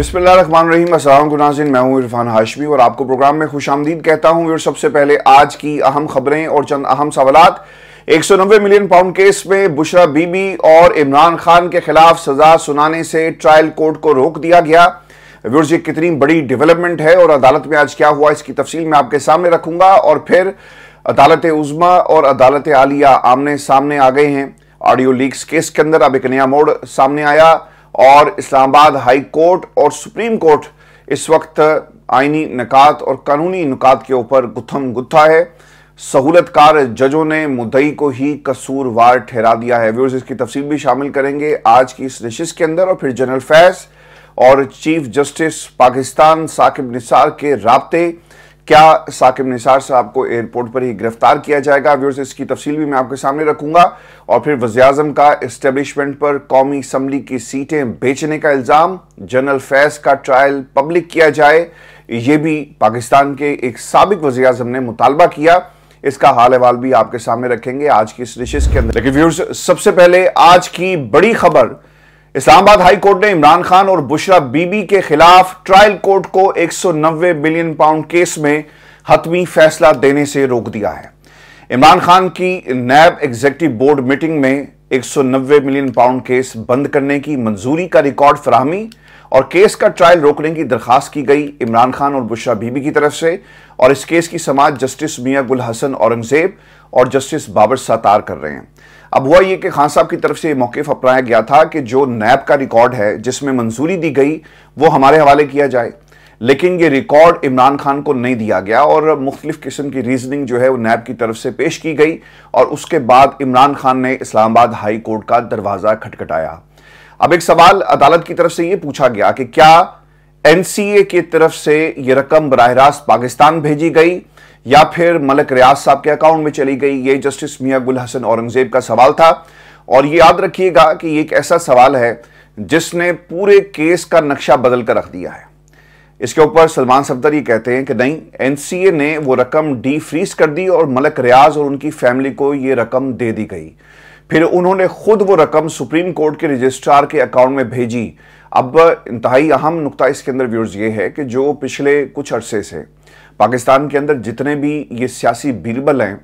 बिस्मिल्लाम असलमनाजिन मैं हूँ इरफान हाशमी और आपको प्रोग्राम में खुश आमदीद कहता हूँ और सबसे पहले आज की अहम खबरें और चंद अहम सवाल एक सौ नब्बे मिलियन पाउंड केस में बुशरा बीबी और इमरान खान के खिलाफ सजा सुनाने से ट्रायल कोर्ट को रोक दिया गया व्यूर्स ये कितनी बड़ी डेवलपमेंट है और अदालत में आज क्या हुआ इसकी तफसील मैं आपके सामने रखूंगा और फिर अदालत उज़मा और अदालत आलिया आमने सामने आ गए हैं ऑडियो लीक्स केस के अंदर अब एक नया मोड़ सामने आया और इस्लामाबाद हाई कोर्ट और सुप्रीम कोर्ट इस वक्त आइनी नकात और कानूनी नकात के ऊपर गुथम गुत्था है सहूलतकार जजों ने मुदई को ही कसूरवार ठहरा दिया है व्यूर्स इसकी तफसील भी शामिल करेंगे आज की इस नशिश के अंदर और फिर जनरल फैज और चीफ जस्टिस पाकिस्तान साकिब निसार के रबते क्या साकिब निसार साहब को एयरपोर्ट पर ही गिरफ्तार किया जाएगा व्यूर्स इसकी तफसील भी मैं आपके सामने रखूंगा और फिर वजी का इस्टेब्लिशमेंट पर कौमी असम्बली की सीटें बेचने का इल्ज़ाम जनरल फैज का ट्रायल पब्लिक किया जाए ये भी पाकिस्तान के एक सबक वजी अजम ने मुतालबा किया इसका हाल अहवाल भी आपके सामने रखेंगे आज की इस के अंदर लेकिन व्यूर्स सबसे पहले आज की बड़ी खबर इस्लामाबाद हाई कोर्ट ने इमरान खान और बुशरा बीबी के खिलाफ ट्रायल कोर्ट को 190 बिलियन पाउंड केस में हतमी फैसला देने से रोक दिया है इमरान खान की नैब एग्जेक्टिव बोर्ड मीटिंग में 190 मिलियन पाउंड केस बंद करने की मंजूरी का रिकॉर्ड फराहमी और केस का ट्रायल रोकने की दरखास्त की गई इमरान खान और बुशरा बीबी की तरफ से और इस केस की समाज जस्टिस मियाँ गुल हसन औरंगजेब और जस्टिस बाबर सतार कर रहे हैं अब हुआ ये कि खान साहब की तरफ से ये मौकफ अपनाया गया था कि जो नैब का रिकॉर्ड है जिसमें मंजूरी दी गई वो हमारे हवाले किया जाए लेकिन ये रिकॉर्ड इमरान खान को नहीं दिया गया और मुख्तलिफ़ किस्म की रीजनिंग जो है वो नैब की तरफ से पेश की गई और उसके बाद इमरान खान ने इस्लामाबाद हाई कोर्ट का दरवाज़ा खटखटाया अब एक सवाल अदालत की तरफ से ये पूछा गया कि क्या एन सी ए की तरफ से ये रकम बरह रास्त पाकिस्तान भेजी गई या फिर मलक रियाज साहब के अकाउंट में चली गई ये जस्टिस मियाँ गुल हसन औरंगजेब का सवाल था और ये याद रखिएगा कि ये एक ऐसा सवाल है जिसने पूरे केस का नक्शा बदल कर रख दिया है इसके ऊपर सलमान सफदर ये कहते हैं कि नहीं एनसीए ने वो रकम डी फ्रीज कर दी और मलक रियाज और उनकी फैमिली को ये रकम दे दी गई फिर उन्होंने खुद वो रकम सुप्रीम कोर्ट के रजिस्ट्रार के अकाउंट में भेजी अब इंतहाई अहम नुकता इसके अंदर व्यूर्स ये है कि जो पिछले कुछ अरसे से पाकिस्तान के अंदर जितने भी ये सियासी बीरबल हैं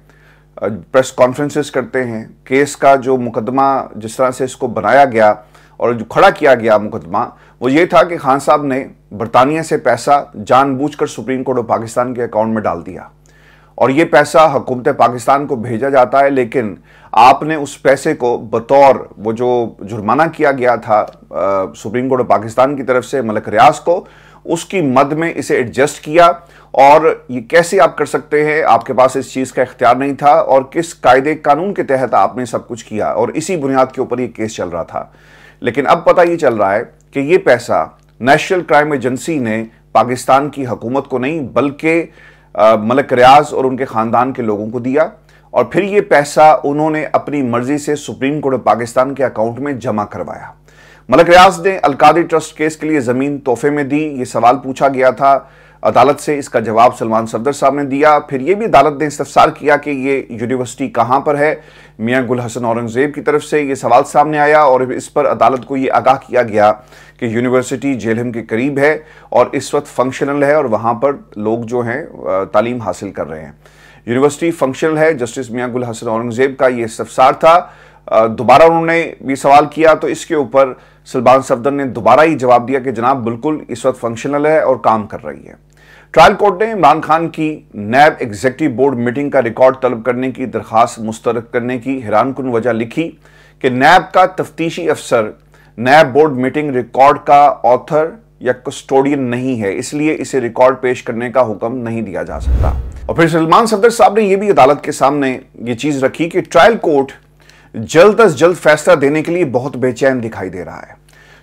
प्रेस कॉन्फ्रेंसेस करते हैं केस का जो मुकदमा जिस तरह से इसको बनाया गया और जो खड़ा किया गया मुकदमा वो ये था कि खान साहब ने बरतानिया से पैसा जानबूझकर सुप्रीम कोर्ट ऑफ पाकिस्तान के अकाउंट में डाल दिया और ये पैसा हुकूमत पाकिस्तान को भेजा जाता है लेकिन आपने उस पैसे को बतौर वो जो जुर्माना किया गया था आ, सुप्रीम कोर्ट ऑफ पाकिस्तान की तरफ से मलक रियाज को उसकी मद में इसे एडजस्ट किया और ये कैसे आप कर सकते हैं आपके पास इस चीज़ का इख्तियार नहीं था और किस कायदे कानून के तहत आपने सब कुछ किया और इसी बुनियाद के ऊपर ये केस चल रहा था लेकिन अब पता ये चल रहा है कि ये पैसा नेशनल क्राइम एजेंसी ने पाकिस्तान की हुकूमत को नहीं बल्कि मलक रियाज और उनके ख़ानदान के लोगों को दिया और फिर ये पैसा उन्होंने अपनी मर्ज़ी से सुप्रीम कोर्ट ऑफ पाकिस्तान के अकाउंट में जमा करवाया मलक रियाज ने अलकादी ट्रस्ट केस के लिए जमीन तोहफे में दी ये सवाल पूछा गया था अदालत से इसका जवाब सलमान सफदर साहब ने दिया फिर ये भी अदालत ने इस्तफसार किया कि ये यूनिवर्सिटी कहाँ पर है मियां गुल हसन औरंगज़ेब की तरफ से ये सवाल सामने आया और इस पर अदालत को ये आगाह किया गया कि यूनिवर्सिटी जेलम के करीब है और इस वक्त फंक्शनल है और वहाँ पर लोग जो हैं तालीम हासिल कर रहे हैं यूनिवर्सिटी फंक्शनल है जस्टिस मियाँ गुल हसन औरंगज़ेब का ये इस्तफसार था दोबारा उन्होंने ये सवाल किया तो इसके ऊपर सलमान सफदर ने दोबारा ही जवाब दिया कि जनाब बिल्कुल इस वक्त फंक्शनल है और काम कर रही है ट्रायल कोर्ट ने इमरान खान की नैब एग्जीक्यूटिव बोर्ड मीटिंग का रिकॉर्ड तलब करने की दरख्वास्त मुस्तरद करने की हैरान कन वजह लिखी कि नैब का तफ्तीशी अफसर नैब बोर्ड मीटिंग रिकॉर्ड का ऑथर या कस्टोडियन नहीं है इसलिए इसे रिकॉर्ड पेश करने का हुक्म नहीं दिया जा सकता और फिर सलमान सफदर साहब ने यह भी अदालत के सामने ये चीज रखी कि ट्रायल कोर्ट जल्द अज जल्द फैसला देने के लिए बहुत बेचैन दिखाई दे रहा है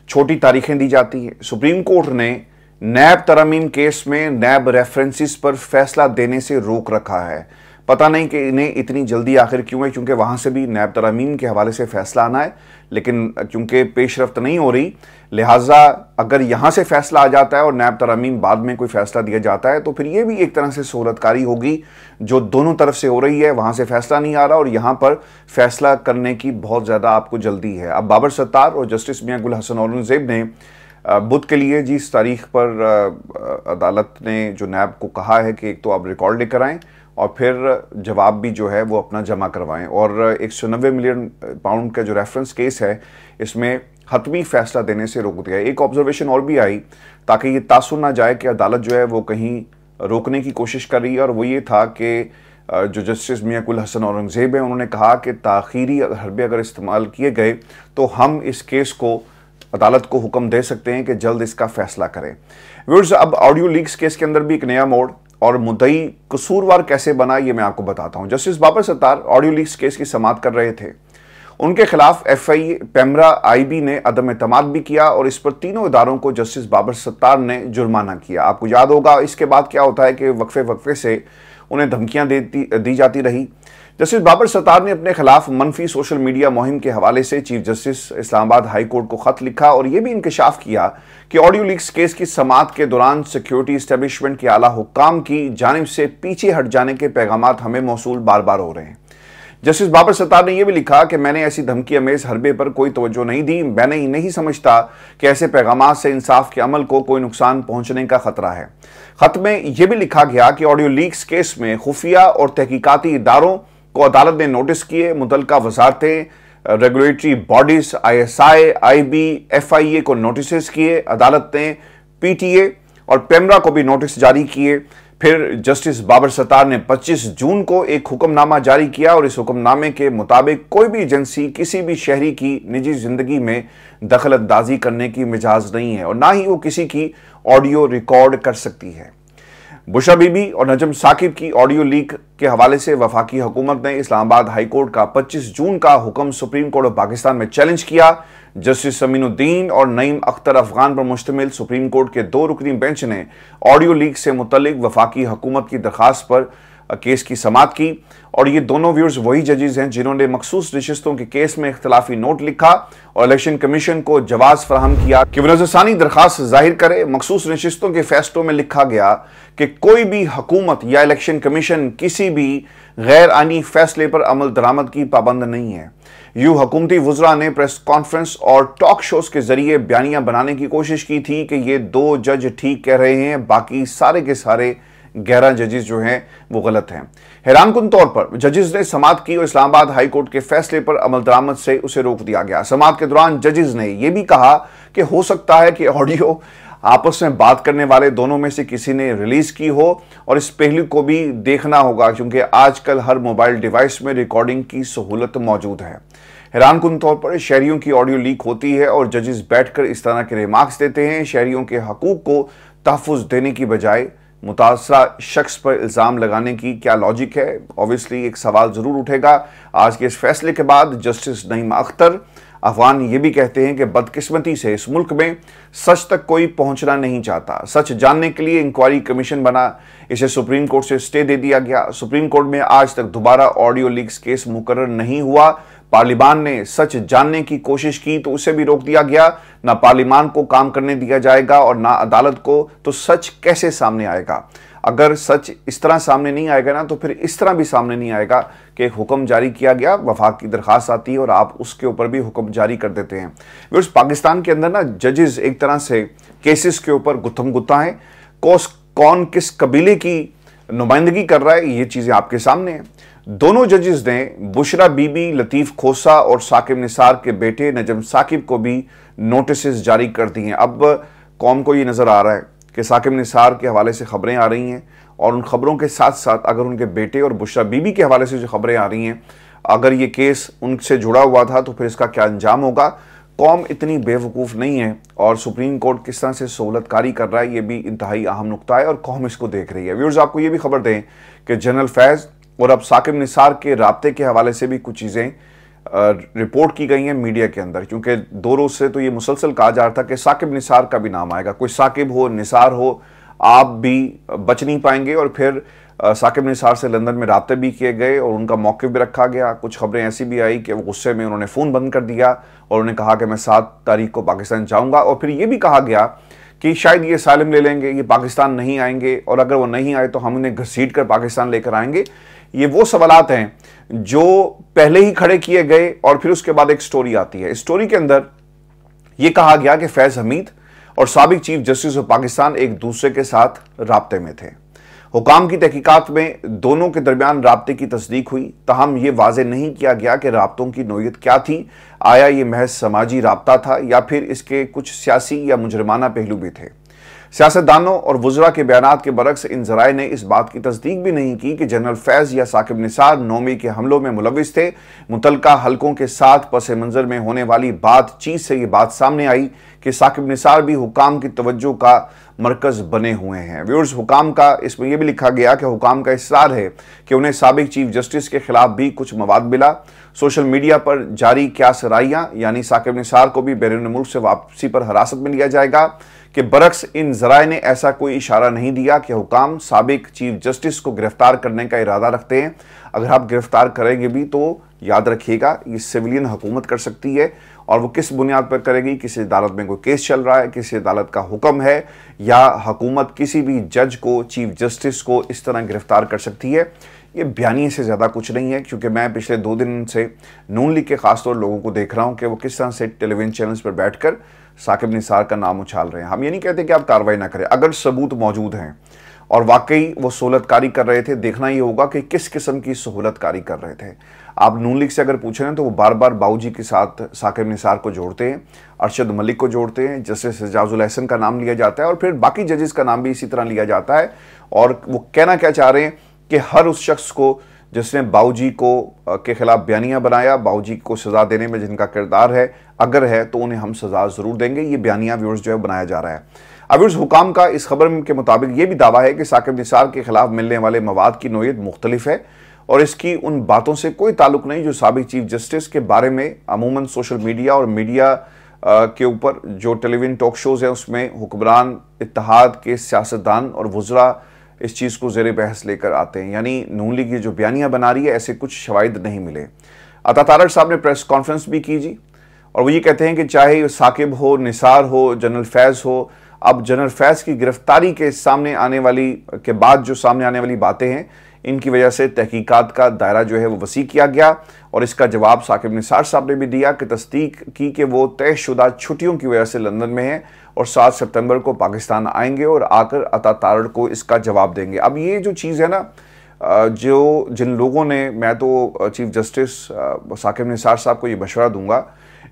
छोटी तारीखें दी जाती है सुप्रीम कोर्ट ने नैब तरमीम केस में नैब रेफरेंसेस पर फैसला देने से रोक रखा है पता नहीं कि इन्हें इतनी जल्दी आखिर क्यों है क्योंकि वहाँ से भी नैब तरामीम के हवाले से फैसला आना है लेकिन चूंकि पेश रफ्त तो नहीं हो रही लिहाजा अगर यहाँ से फैसला आ जाता है और नैब तरामीम बाद में कोई फैसला दिया जाता है तो फिर ये भी एक तरह से सहूलतकारी होगी जो दोनों तरफ से हो रही है वहाँ से फैसला नहीं आ रहा और यहाँ पर फैसला करने की बहुत ज़्यादा आपको जल्दी है अब बाबर सत्तार और जस्टिस मियाँ गुल हसन औरंगजेब ने बुध के लिए जिस तारीख पर अदालत ने जो नैब को कहा है कि एक तो आप रिकॉर्ड लेकर आएँ और फिर जवाब भी जो है वो अपना जमा करवाएं और एक सौ नब्बे मिलियन पाउंड का जो रेफरेंस केस है इसमें हतमी फैसला देने से रोक दिया एक ऑब्जर्वेशन और भी आई ताकि ये तासुर ना जाए कि अदालत जो है वो कहीं रोकने की कोशिश कर रही है और वो ये था कि जो जस्टिस मियाँ कुल हसन औरंगज़ेब हैं उन्होंने कहा कि ताखीरी हरबे अगर इस्तेमाल किए गए तो हम इस केस को अदालत को हुक्म दे सकते हैं कि जल्द इसका फैसला करें व्यूर्स अब ऑडियो लीक्स केस के अंदर भी एक नया मोड़ और मुदई कसूरवार कैसे बना ये मैं आपको बताता हूँ justice Babar Sattar audio leaks case की समाप्त कर रहे थे उनके खिलाफ एफ आई पैमरा बी ने अदम अतमाद भी किया और इस पर तीनों इदारों को जस्टिस बाबर सत्तार ने जुर्माना किया आपको याद होगा इसके बाद क्या होता है कि वक्फे वक्फे से उन्हें धमकियां दी जाती रही जस्टिस बाबर सत्तार ने अपने खिलाफ मनफी सोशल मीडिया मुहिम के हवाले से chief justice Islamabad High Court को खत लिखा और यह भी इंकशाफ किया कि ऑडियो लीक्स केस की समात के दौरान सिक्योरिटी स्टेब्लिशमेंट के आला हुकाम की जानब से पीछे हट जाने के पैगाम हमें मौसू बार बार हो रहे हैं जस्टिस बाबर सत्तार ने यह भी लिखा कि मैंने ऐसी धमकी अमेज हरबे पर कोई तोज्जो नहीं दी मैंने ही नहीं समझता कि ऐसे पैगाम से इंसाफ के अमल को कोई नुकसान पहुंचने का खतरा है खत में यह भी लिखा गया कि ऑडियो लीक्स केस में खुफिया और तहकीकती इदारों को अदालत ने नोटिस किए मुतल वजारतें regulatory bodies ISI, IB, FIA को नोटिस किए अदालत ने पीटीए और पेमरा को भी नोटिस जारी किए फिर जस्टिस बाबर सत्तार ने 25 जून को एक हुक्मनामा जारी किया और इस हुक्मनामे के मुताबिक कोई भी एजेंसी किसी भी शहरी की निजी ज़िंदगी में दखल अंदाजी करने की मिजाज नहीं है और ना ही वो किसी की ऑडियो रिकॉर्ड कर सकती है बुशा बीबी और नजम साकिब की ऑडियो लीक के हवाले से वफाकी हुकूमत ने इस्लामाबाद हाईकोर्ट का 25 जून का हुक्म सुप्रीम कोर्ट ऑफ पाकिस्तान में चैलेंज किया जस्टिस समीनुद्दीन और नईम अख्तर अफगान पर मुश्तमिल सुप्रीम कोर्ट के दो रुकनी बेंच ने ऑडियो लीक से मुतलिक वफाकी हुकूमत की दरखास्त पर केस की समाप्त की और ये दोनों व्यूअर्स वही जजेज हैं जिन्होंने मखसूस नशस्तों के केस में इख्तलाफी नोट लिखा और इलेक्शन कमीशन को जवाब फ्राहम किया कि वनजसानी दरखास्त जाहिर करे मखसूस नशस्तों के फैसलों में लिखा गया कि कोई भी हकूमत या इलेक्शन कमीशन किसी भी गैर आनी फैसले पर अमल दरामद की पाबंद नहीं है यूं हकूमती वजरा ने प्रेस कॉन्फ्रेंस और टॉक शोज के जरिए बयानियां बनाने की कोशिश की थी कि ये दो जज ठीक कह रहे हैं बाकी सारे के सारे ग्यारह जजेस जो हैं वो गलत हैं हैरानकुन तौर पर जजेस ने समाप्त की और इस्लामाबाद हाईकोर्ट के फैसले पर अमल दरामद से उसे रोक दिया गया समाप्त के दौरान जजेस ने यह भी कहा कि हो सकता है कि ऑडियो आपस में बात करने वाले दोनों में से किसी ने रिलीज की हो और इस पहलू को भी देखना होगा क्योंकि आजकल हर मोबाइल डिवाइस में रिकॉर्डिंग की सहूलत मौजूद है हैरान तौर पर शहरीों की ऑडियो लीक होती है और जजेस बैठकर इस तरह के रिमार्क्स देते हैं शहरीों के हकूक को तहफ़ देने की बजाय मुतासर शख्स पर इल्ज़ाम लगाने की क्या लॉजिक है ऑब्वियसली एक सवाल ज़रूर उठेगा आज के इस फैसले के बाद जस्टिस नईमा अख्तर अफगान ये भी कहते हैं कि बदकिस्मती से इस मुल्क में सच तक कोई पहुंचना नहीं चाहता सच जानने के लिए इंक्वायरी कमीशन बना इसे सुप्रीम कोर्ट से स्टे दे दिया गया सुप्रीम कोर्ट में आज तक दोबारा ऑडियो लीक्स केस मुकर नहीं हुआ पार्लिमान ने सच जानने की कोशिश की तो उसे भी रोक दिया गया ना पार्लिमान को काम करने दिया जाएगा और ना अदालत को तो सच कैसे सामने आएगा अगर सच इस तरह सामने नहीं आएगा ना तो फिर इस तरह भी सामने नहीं आएगा कि हुक्म जारी किया गया वफाक की दरख्वास्त आती है और आप उसके ऊपर भी हुक्म जारी कर देते हैं व्यर्स पाकिस्तान के अंदर ना जजेस एक तरह से केसेस के ऊपर गुत्थम गुत्था हैं कौन किस कबीले की नुमाइंदगी कर रहा है ये चीज़ें आपके सामने हैं दोनों जजेस ने बुशरा बीबी लतीफ़ खोसा और साकिब निसार के बेटे नजम साकिब को भी नोटिस जारी कर दिए हैं अब कौम को ये नज़र आ रहा है कि साकिब निसार के हवाले से खबरें आ रही हैं और उन खबरों के साथ साथ अगर उनके बेटे और बुशरा बीबी के हवाले से जो खबरें आ रही हैं अगर ये केस उनसे जुड़ा हुआ था तो फिर इसका क्या अंजाम होगा कौम इतनी बेवकूफ़ नहीं है और सुप्रीम कोर्ट किस तरह से सहूलतकारी कर रहा है ये भी इंतहाई अहम नुकता है और कौम इसको देख रही है व्यूर्स आपको ये भी खबर दें कि जनरल फैज़ और अब साकिब निसार के रबते के हवाले से भी कुछ चीज़ें रिपोर्ट की गई हैं मीडिया के अंदर क्योंकि दो रोज़ से तो ये मुसलसल कहा जा रहा था कि साकिब निसार का भी नाम आएगा कोई साकिब हो निसार हो आप भी बच नहीं पाएंगे और फिर साकिब निसार से लंदन में रबते भी किए गए और उनका मौके भी रखा गया कुछ खबरें ऐसी भी आई कि वो गुस्से में उन्होंने फ़ोन बंद कर दिया और उन्हें कहा कि मैं सात तारीख को पाकिस्तान जाऊँगा और फिर ये भी कहा गया कि शायद ये सालिम ले लेंगे ये पाकिस्तान नहीं आएंगे और अगर वो नहीं आए तो हम उन्हें घसीट कर पाकिस्तान लेकर आएंगे ये वो सवाल हैं जो पहले ही खड़े किए गए और फिर उसके बाद एक स्टोरी आती है स्टोरी के अंदर ये कहा गया कि फैज़ हमीद और सबक चीफ जस्टिस ऑफ पाकिस्तान एक दूसरे के साथ रबते में थे हुकाम की तहकीकात में दोनों के दरमियान रबते की तस्दीक हुई तहम यह वाज नहीं किया गया कि रबतों की नोयत क्या थी आया ये महज समाजी रबता था या फिर इसके कुछ सियासी या मुजरमाना पहलू भी थे सियासतदानों और वजरा के बयान के बरक्स इन जराए ने इस बात की तस्दीक भी नहीं की कि जनरल फैज़ या साकिब निसार नौमी के हमलों में मुलविस थे मुतलका हलकों के साथ पस मंज़र में होने वाली बातचीत से ये बात सामने आई कि साकिब निसार भी हुकाम की तवज्जो का मरकज़ बने हुए हैं व्यूर्स हुकाम का इसमें यह भी लिखा गया कि हुकाम का इसरार है कि उन्हें सबक चीफ जस्टिस के ख़िलाफ़ भी कुछ मवाद मिला सोशल मीडिया पर जारी क्या सराइयाँ यानी साकिब निसार को भी बैरून मुल्क से वापसी पर हिरासत में लिया जाएगा कि बरक्स इन जराए ने ऐसा कोई इशारा नहीं दिया कि हुकाम सबक चीफ जस्टिस को गिरफ्तार करने का इरादा रखते हैं अगर आप गिरफ्तार करेंगे भी तो याद रखिएगा ये सिविलियन हुकूमत कर सकती है और वो किस बुनियाद पर करेगी किसी अदालत में कोई केस चल रहा है किसी अदालत का हुक्म है या हुकूमत किसी भी जज को चीफ जस्टिस को इस तरह गिरफ्तार कर सकती है ये बयानी से ज़्यादा कुछ नहीं है क्योंकि मैं पिछले दो दिन से नून लीग के खास तौर लोगों को देख रहा हूँ कि वो किस तरह से टेलीविज़न चैनल्स पर बैठ कर साकिब निसार का नाम उछाल रहे हैं हम ये नहीं कहते कि आप कार्रवाई ना करें अगर सबूत मौजूद हैं और वाकई वो सहूलतकारी कर रहे थे देखना ही होगा कि किस किस्म की सहूलतकारी कर रहे थे आप नून लीग से अगर पूछ रहे हैं तो वो बार बार बाऊजी के साथ साकिब निसार को जोड़ते हैं अरशद मलिक को जोड़ते हैं जस्टिस एजाजुल अहसन का नाम लिया जाता है और फिर बाकी जजेस का नाम भी इसी तरह लिया जाता है और वो कहना क्या चाह रहे हैं कि हर उस शख्स को जिसने बाऊजी को के ख़िलाफ़ बयानिया बनाया बाऊजी को सज़ा देने में जिनका किरदार है अगर है तो उन्हें हम सज़ा ज़रूर देंगे ये बयानिया व्यूर्स जो है बनाया जा रहा है अविर्स हुकाम का इस खबर के मुताबिक ये भी दावा है कि साकिब निसार के खिलाफ मिलने वाले मवाद की नोयत मुख्तलिफ है और इसकी उन बातों से कोई ताल्लुक नहीं जो सबक चीफ जस्टिस के बारे में अमूमन सोशल मीडिया और मीडिया के ऊपर जो टेलीविजन टॉक शोज़ हैं उसमें हुक्मरान इतिहाद के सियासतदान और वज्रा इस चीज़ को जेर बहस लेकर आते हैं यानी नून लीग ये जो बयानियाँ बना रही है ऐसे कुछ शवाद नहीं मिले अता तारक साहब ने प्रेस कॉन्फ्रेंस भी की जी और वो ये कहते हैं कि चाहे साकिब हो निसार हो जनरल फैज़ हो अब जनरल फैज की गिरफ्तारी के सामने आने वाली के बाद जो सामने आने वाली बातें हैं इनकी वजह से तहकीकात का दायरा जो है वो वसी किया गया और इसका जवाब साकिब निसार साहब ने भी दिया कि तस्दीक की कि वो तयशुदा छुट्टियों की वजह से लंदन में हैं और सात सितंबर को पाकिस्तान आएंगे और आकर अता तारड़ को इसका जवाब देंगे अब ये जो चीज़ है ना जो जिन लोगों ने मैं तो चीफ जस्टिस साकिब निसार साहब को ये मशवरा दूंगा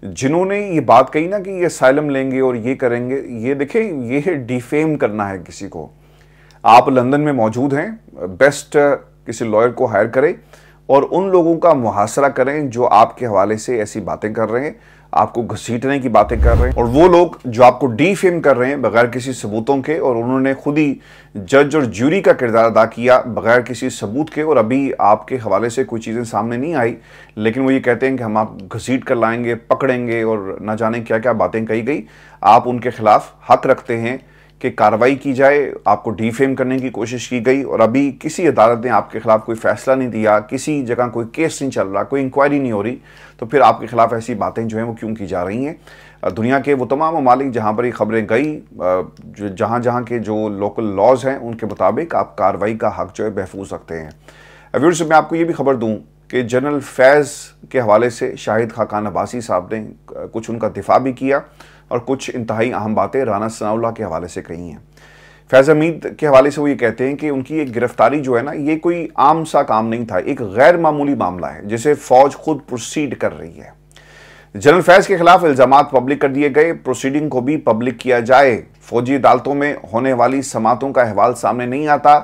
जिन्होंने ये बात कही ना कि ये साइलम लेंगे और ये करेंगे ये देखिए ये डिफेम करना है किसी को आप लंदन में मौजूद हैं बेस्ट uh, किसी लॉयर को हायर करें और उन लोगों का मुहासरा करें जो आपके हवाले से ऐसी बातें कर रहे हैं आपको घसीटने की बातें कर रहे हैं और वो लोग जो आपको डीफेम कर रहे हैं बगैर किसी सबूतों के और उन्होंने खुद ही जज और ज्यूरी का किरदार अदा किया बगैर किसी सबूत के और अभी आपके हवाले से कोई चीज़ें सामने नहीं आई लेकिन वो ये कहते हैं कि हम आप घसीट कर लाएंगे पकड़ेंगे और ना जाने क्या क्या बातें कही गई आप उनके खिलाफ हक रखते हैं कि कार्रवाई की जाए आपको डीफेम करने की कोशिश की गई और अभी किसी अदालत ने आपके खिलाफ कोई फैसला नहीं दिया किसी जगह कोई केस नहीं चल रहा कोई इंक्वायरी नहीं हो रही तो फिर आपके खिलाफ ऐसी बातें जो हैं वो क्यों की जा रही हैं दुनिया के वो तमाम ममालिक जहाँ पर ये खबरें गई जहाँ जहाँ के जो लोकल लॉज हैं उनके मुताबिक आप कार्रवाई का हक जो है महफूज रखते हैं से मैं आपको ये भी खबर दूँ कि जनरल फैज़ के हवाले से शाहिद खाकान अब्बासी साहब ने कुछ उनका दिफा भी किया और कुछ इंतहाई अहम बातें राना सनाउल्ला के हवाले से कही हैं फैज़ हमीद के हवाले से वो ये कहते हैं कि उनकी एक गिरफ्तारी जो है ना ये कोई आम सा काम नहीं था एक गैर मामूली मामला है जिसे फ़ौज खुद प्रोसीड कर रही है जनरल फैज़ के खिलाफ इल्ज़ाम पब्लिक कर दिए गए प्रोसीडिंग को भी पब्लिक किया जाए फौजी अदालतों में होने वाली समातों का अहवाल सामने नहीं आता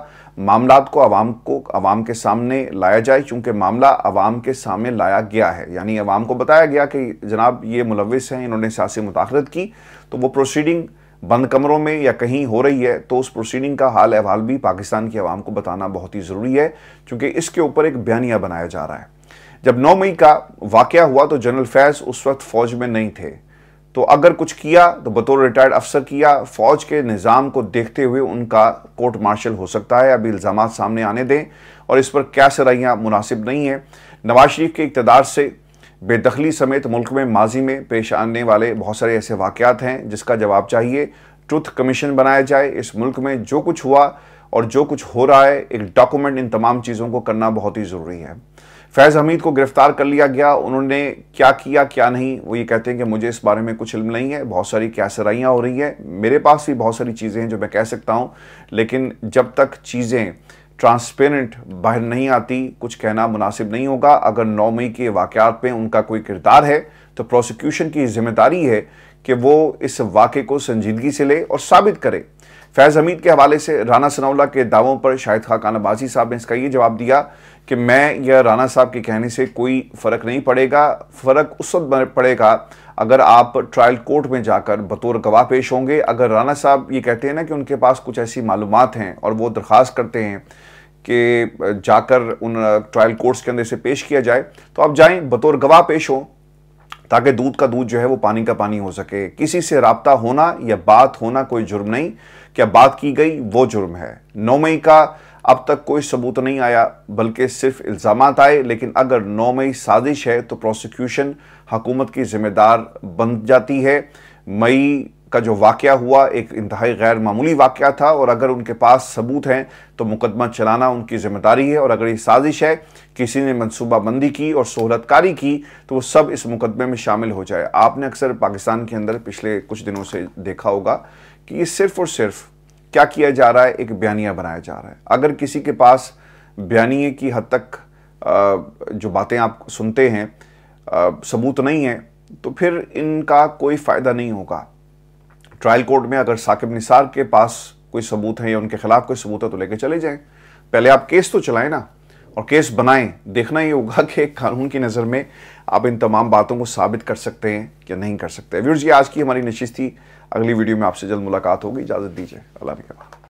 मामला को आवाम को आवाम के सामने लाया जाए क्योंकि मामला आवाम के सामने लाया गया है यानी अवाम को बताया गया कि जनाब ये मुलविस हैं इन्होंने सियासी मुताखरत की तो वो प्रोसीडिंग बंद कमरों में या कहीं हो रही है तो उस प्रोसीडिंग का हाल अहवाल भी पाकिस्तान की आवाम को बताना बहुत ही ज़रूरी है क्योंकि इसके ऊपर एक बयानिया बनाया जा रहा है जब 9 मई का वाक़ हुआ तो जनरल फैज़ उस वक्त फ़ौज में नहीं थे तो अगर कुछ किया तो बतौर रिटायर्ड अफसर किया फौज के निज़ाम को देखते हुए उनका कोर्ट मार्शल हो सकता है अभी इल्ज़ाम सामने आने दें और इस पर क्या सराहियाँ मुनासिब नहीं है नवाज शरीफ के इकतदार से बेदखली समेत मुल्क में माजी में पेश आने वाले बहुत सारे ऐसे वाक़ात हैं जिसका जवाब चाहिए ट्रुथ कमीशन बनाया जाए इस मुल्क में जो कुछ हुआ और जो कुछ हो रहा है एक डॉक्यूमेंट इन तमाम चीज़ों को करना बहुत ही ज़रूरी है फैज़ हमीद को गिरफ्तार कर लिया गया उन्होंने क्या किया क्या नहीं वो ये कहते हैं कि मुझे इस बारे में कुछ इल्म नहीं है बहुत सारी कैसराइयाँ हो रही हैं मेरे पास भी बहुत सारी चीज़ें हैं जो मैं कह सकता हूँ लेकिन जब तक चीज़ें ट्रांसपेरेंट बाहर नहीं आती कुछ कहना मुनासिब नहीं होगा अगर नौ मई के वाक़ात में उनका कोई किरदार है तो प्रोसिक्यूशन की जिम्मेदारी है कि वो इस वाक़े को संजीदगी से ले और साबित करे फैज़ हमीद के हवाले से राना सनाउल्ला के दावों पर शाहिद खान अबाजी साहब ने इसका ये जवाब दिया कि मैं या राना साहब के कहने से कोई फ़र्क नहीं पड़ेगा फ़र्क उस वक्त पड़ेगा अगर आप ट्रायल कोर्ट में जाकर बतौर गवाह पेश होंगे अगर राना साहब ये कहते हैं ना कि उनके पास कुछ ऐसी मालूम हैं और वो दरख्वास्त करते हैं कि जाकर उन ट्रायल कोर्ट्स के अंदर से पेश किया जाए तो आप जाएँ बतौर गवाह पेश हों ताकि दूध का दूध जो है वो पानी का पानी हो सके किसी से रबता होना या बात होना कोई जुर्म नहीं क्या बात की गई वो जुर्म है नौ मई का अब तक कोई सबूत नहीं आया बल्कि सिर्फ इल्ज़ाम आए लेकिन अगर नौ मई साजिश है तो प्रोसिक्यूशन हकूमत की जिम्मेदार बन जाती है मई का जो वाक़ हुआ एक इंतहाई गैर मामूली वाक़ था और अगर उनके पास सबूत हैं तो मुकदमा चलाना उनकी ज़िम्मेदारी है और अगर ये साजिश है किसी ने मनसूबाबंदी की और सहूलतकारी की तो वो सब इस मुकदमे में शामिल हो जाए आपने अक्सर पाकिस्तान के अंदर पिछले कुछ दिनों से देखा होगा कि ये सिर्फ़ और सिर्फ क्या किया जा रहा है एक बयानिया बनाया जा रहा है अगर किसी के पास बयानिए की हद तक जो बातें आप सुनते हैं सबूत नहीं है तो फिर इनका कोई फ़ायदा नहीं होगा ट्रायल कोर्ट में अगर साकिब निसार के पास कोई सबूत है या उनके खिलाफ कोई सबूत है तो लेके चले जाएं पहले आप केस तो चलाएं ना और केस बनाएं देखना ये होगा कि कानून की नज़र में आप इन तमाम बातों को साबित कर सकते हैं या नहीं कर सकते व्यूर्स ये आज की हमारी नशीस थी अगली वीडियो में आपसे जल्द मुलाकात होगी इजाज़त दीजिए अल्लाह